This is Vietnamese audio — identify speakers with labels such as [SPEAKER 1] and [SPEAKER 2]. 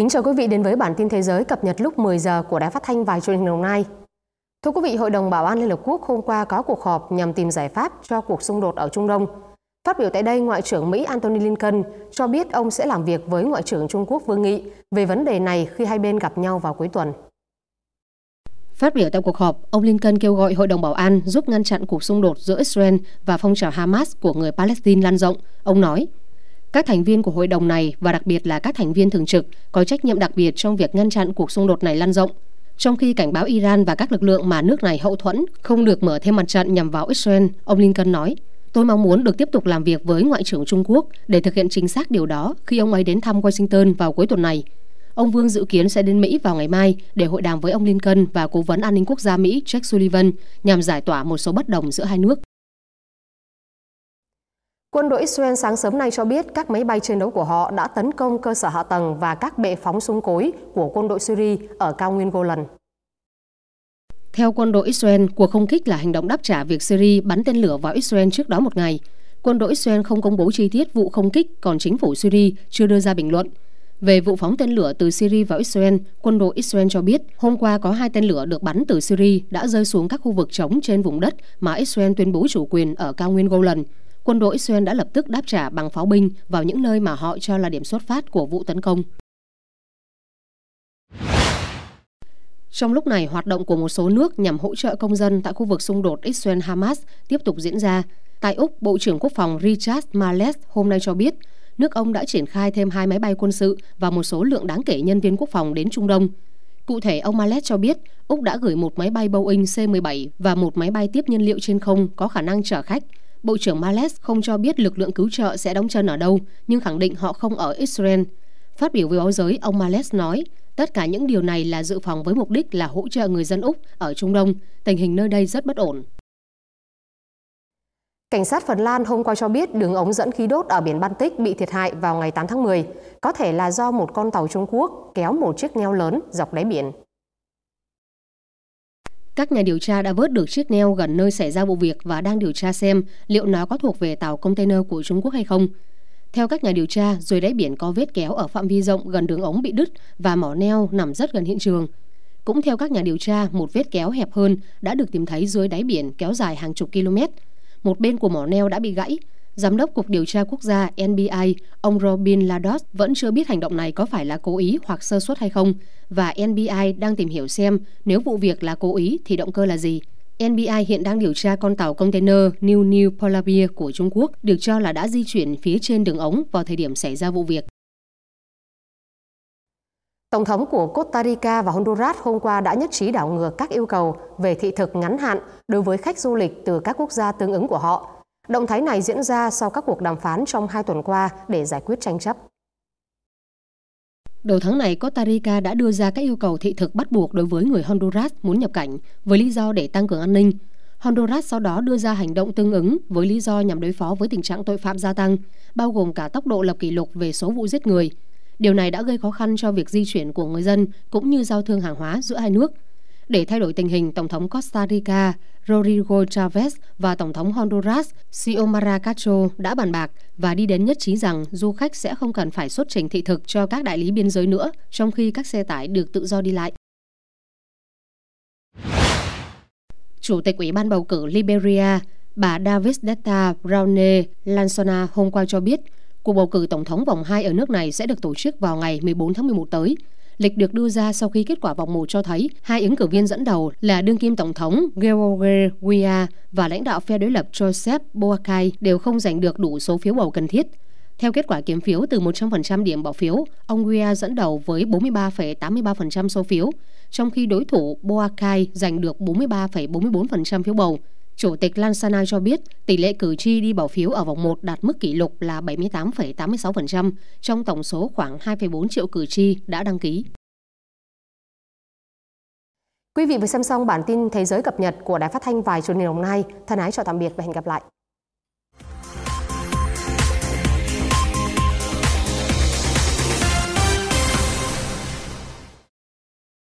[SPEAKER 1] Kính chào quý vị đến với bản tin thế giới cập nhật lúc 10 giờ của Đài Phát thanh và Truyền hình Đồng Nai. Thưa quý vị, Hội đồng Bảo an Liên Hợp Quốc hôm qua có cuộc họp nhằm tìm giải pháp cho cuộc xung đột ở Trung Đông. Phát biểu tại đây, Ngoại trưởng Mỹ Antony Blinken cho biết ông sẽ làm việc với Ngoại trưởng Trung Quốc Vương Nghị về vấn đề này khi hai bên gặp nhau vào cuối tuần. Phát biểu tại cuộc họp, ông Blinken kêu gọi Hội đồng Bảo an giúp ngăn chặn cuộc xung đột giữa Israel và phong trào Hamas của người Palestine lan rộng. Ông nói, các thành viên của hội đồng này và đặc biệt là các thành viên thường trực có trách nhiệm đặc biệt trong việc ngăn chặn cuộc xung đột này lan rộng, trong khi cảnh báo Iran và các lực lượng mà nước này hậu thuẫn không được mở thêm mặt trận nhằm vào Israel, ông Lincoln nói. Tôi mong muốn được tiếp tục làm việc với Ngoại trưởng Trung Quốc để thực hiện chính xác điều đó khi ông ấy đến thăm Washington vào cuối tuần này. Ông Vương dự kiến sẽ đến Mỹ vào ngày mai để hội đàm với ông Lincoln và Cố vấn An ninh Quốc gia Mỹ Jack Sullivan nhằm giải tỏa một số bất đồng giữa hai nước. Quân đội Israel sáng sớm nay cho biết các máy bay chiến đấu của họ đã tấn công cơ sở hạ tầng và các bệ phóng súng cối của quân đội Syria ở cao nguyên Golan. Theo quân đội Israel, cuộc không kích là hành động đáp trả việc Syria bắn tên lửa vào Israel trước đó một ngày. Quân đội Israel không công bố chi tiết vụ không kích, còn chính phủ Syria chưa đưa ra bình luận. Về vụ phóng tên lửa từ Syria vào Israel, quân đội Israel cho biết hôm qua có hai tên lửa được bắn từ Syria đã rơi xuống các khu vực trống trên vùng đất mà Israel tuyên bố chủ quyền ở cao nguyên Golan quân đội Israel đã lập tức đáp trả bằng pháo binh vào những nơi mà họ cho là điểm xuất phát của vụ tấn công. Trong lúc này, hoạt động của một số nước nhằm hỗ trợ công dân tại khu vực xung đột Israel-Hamas tiếp tục diễn ra. Tại Úc, Bộ trưởng Quốc phòng Richard Marles hôm nay cho biết, nước ông đã triển khai thêm hai máy bay quân sự và một số lượng đáng kể nhân viên quốc phòng đến Trung Đông. Cụ thể, ông Marles cho biết Úc đã gửi một máy bay Boeing C-17 và một máy bay tiếp nhiên liệu trên không có khả năng chở khách Bộ trưởng Males không cho biết lực lượng cứu trợ sẽ đóng chân ở đâu, nhưng khẳng định họ không ở Israel. Phát biểu với báo giới, ông Males nói, tất cả những điều này là dự phòng với mục đích là hỗ trợ người dân Úc ở Trung Đông. Tình hình nơi đây rất bất ổn. Cảnh sát Phần Lan hôm qua cho biết đường ống dẫn khí đốt ở biển Baltic bị thiệt hại vào ngày 8 tháng 10, có thể là do một con tàu Trung Quốc kéo một chiếc neo lớn dọc đáy biển. Các nhà điều tra đã vớt được chiếc neo gần nơi xảy ra vụ việc và đang điều tra xem liệu nó có thuộc về tàu container của Trung Quốc hay không. Theo các nhà điều tra, dưới đáy biển có vết kéo ở phạm vi rộng gần đường ống bị đứt và mỏ neo nằm rất gần hiện trường. Cũng theo các nhà điều tra, một vết kéo hẹp hơn đã được tìm thấy dưới đáy biển kéo dài hàng chục km. Một bên của mỏ neo đã bị gãy, Giám đốc Cục Điều tra Quốc gia NBI, ông Robin Lados vẫn chưa biết hành động này có phải là cố ý hoặc sơ suất hay không và NBI đang tìm hiểu xem nếu vụ việc là cố ý thì động cơ là gì. NBI hiện đang điều tra con tàu container New New Polabia của Trung Quốc được cho là đã di chuyển phía trên đường ống vào thời điểm xảy ra vụ việc. Tổng thống của Costa Rica và Honduras hôm qua đã nhất trí đảo ngược các yêu cầu về thị thực ngắn hạn đối với khách du lịch từ các quốc gia tương ứng của họ Động thái này diễn ra sau các cuộc đàm phán trong hai tuần qua để giải quyết tranh chấp. Đầu tháng này, Costa Rica đã đưa ra các yêu cầu thị thực bắt buộc đối với người Honduras muốn nhập cảnh với lý do để tăng cường an ninh. Honduras sau đó đưa ra hành động tương ứng với lý do nhằm đối phó với tình trạng tội phạm gia tăng, bao gồm cả tốc độ lập kỷ lục về số vụ giết người. Điều này đã gây khó khăn cho việc di chuyển của người dân cũng như giao thương hàng hóa giữa hai nước – để thay đổi tình hình Tổng thống Costa Rica Rodrigo Chavez và Tổng thống Honduras Xiomara Castro đã bàn bạc và đi đến nhất trí rằng du khách sẽ không cần phải xuất trình thị thực cho các đại lý biên giới nữa, trong khi các xe tải được tự do đi lại. Chủ tịch Ủy ban bầu cử Liberia, bà Davis Davisdetta Browne Lansona hôm qua cho biết, cuộc bầu cử tổng thống vòng 2 ở nước này sẽ được tổ chức vào ngày 14 tháng 11 tới. Lịch được đưa ra sau khi kết quả vòng 1 cho thấy hai ứng cử viên dẫn đầu là đương kim tổng thống George Weah và lãnh đạo phe đối lập Joseph Boakai đều không giành được đủ số phiếu bầu cần thiết. Theo kết quả kiểm phiếu từ 100% điểm bỏ phiếu, ông Guia dẫn đầu với 43,83% số phiếu, trong khi đối thủ Boakai giành được 43,44% phiếu bầu. Chủ tịch Lansana cho biết tỷ lệ cử tri đi bỏ phiếu ở vòng 1 đạt mức kỷ lục là 78,86% trong tổng số khoảng 2,4 triệu cử tri đã đăng ký. Quý vị vừa xem xong bản tin Thế giới cập nhật của Đài Phát thanh và Truyền hình Đồng Nai. Thân ái chào tạm biệt và hẹn gặp lại.